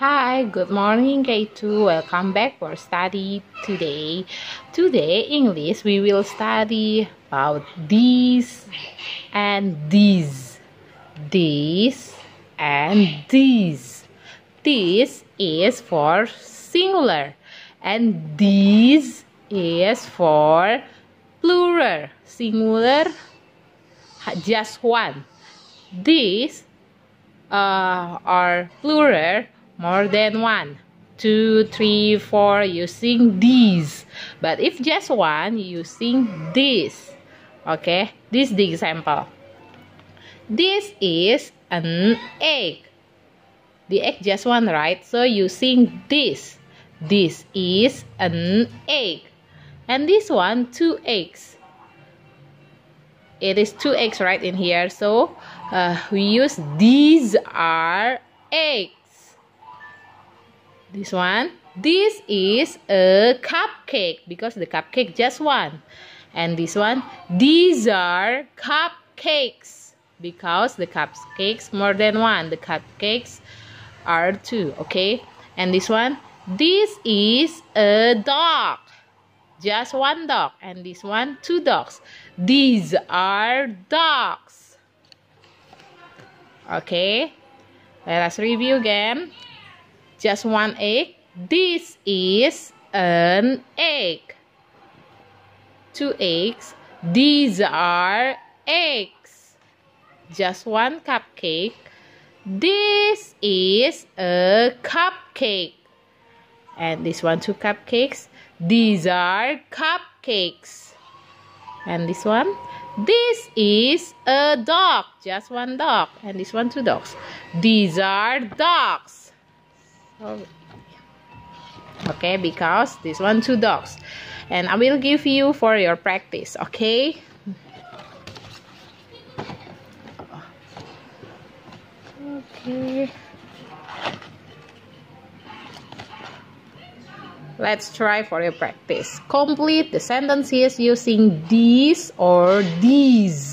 Hi, good morning K2. Welcome back for study today. Today English we will study about these and these. These and these. This is for singular and these is for plural. Singular just one. These uh, are plural more than one two three four you sing these but if just one you sing this okay this is the example this is an egg the egg just one right so you sing this this is an egg and this one two eggs it is two eggs right in here so uh, we use these are egg this one. This is a cupcake because the cupcake just one. And this one. These are cupcakes because the cupcakes more than one. The cupcakes are two. Okay. And this one. This is a dog. Just one dog. And this one, two dogs. These are dogs. Okay. Let us review again just one egg. This is an egg. Two eggs. These are eggs. Just one cupcake. This is a cupcake. And this one, two cupcakes. These are cupcakes. And this one. This is a dog. Just one dog. And this one, two dogs. These are dogs. Oh, okay because this one two dogs and I will give you for your practice okay okay Let's try for your practice. Complete the sentences using these or these.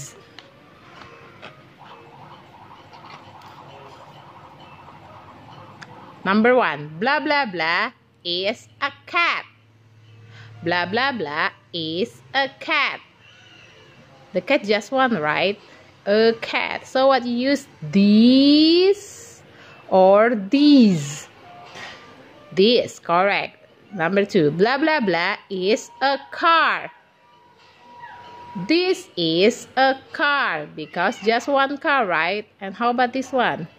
Number one, blah blah blah is a cat. Blah blah blah is a cat. The cat just one, right? A cat. So what you use these or these? This, correct. Number two, blah blah blah is a car. This is a car because just one car, right? And how about this one?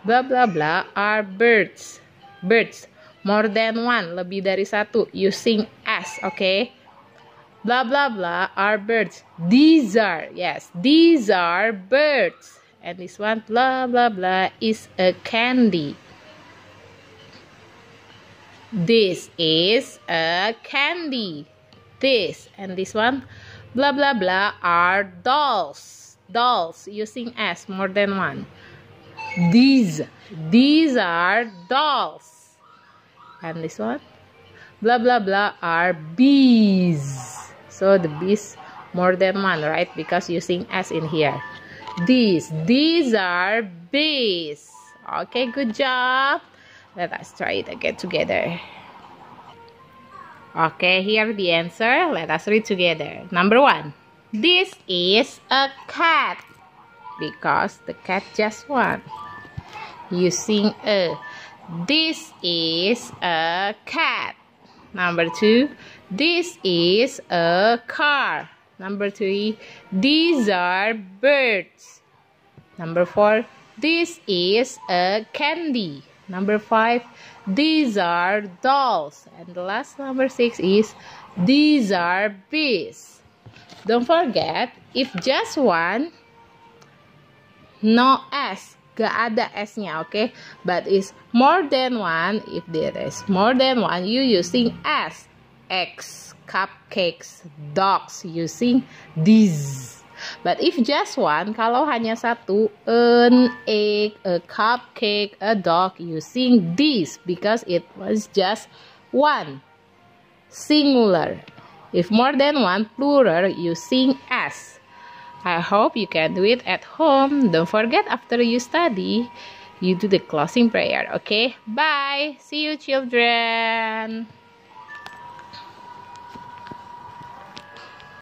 Blah blah blah are birds. Birds. More than one, lebih dari satu. Using as, okay? Blah blah blah are birds. These are, yes, these are birds. And this one, blah blah blah, is a candy. This is a candy. This and this one, blah blah blah, are dolls. Dolls using as more than one. These. These are dolls. And this one? Blah, blah, blah are bees. So the bees more than one, right? Because using S in here. These. These are bees. Okay, good job. Let us try it again together. Okay, here the answer. Let us read together. Number one. This is a cat because the cat just won using a. This is a cat. Number two, this is a car. Number three, these are birds. Number four, this is a candy. Number five, these are dolls. And the last number six is these are bees. Don't forget, if just one no S gak ada S-nya, oke? Okay? But is more than one. If there is more than one, you using S. Eggs, cupcakes, dogs using these. But if just one, kalau hanya satu, an egg, a cupcake, a dog using these because it was just one. Singular. If more than one, plural using S. I hope you can do it at home. Don't forget after you study, you do the closing prayer, okay? Bye! See you children!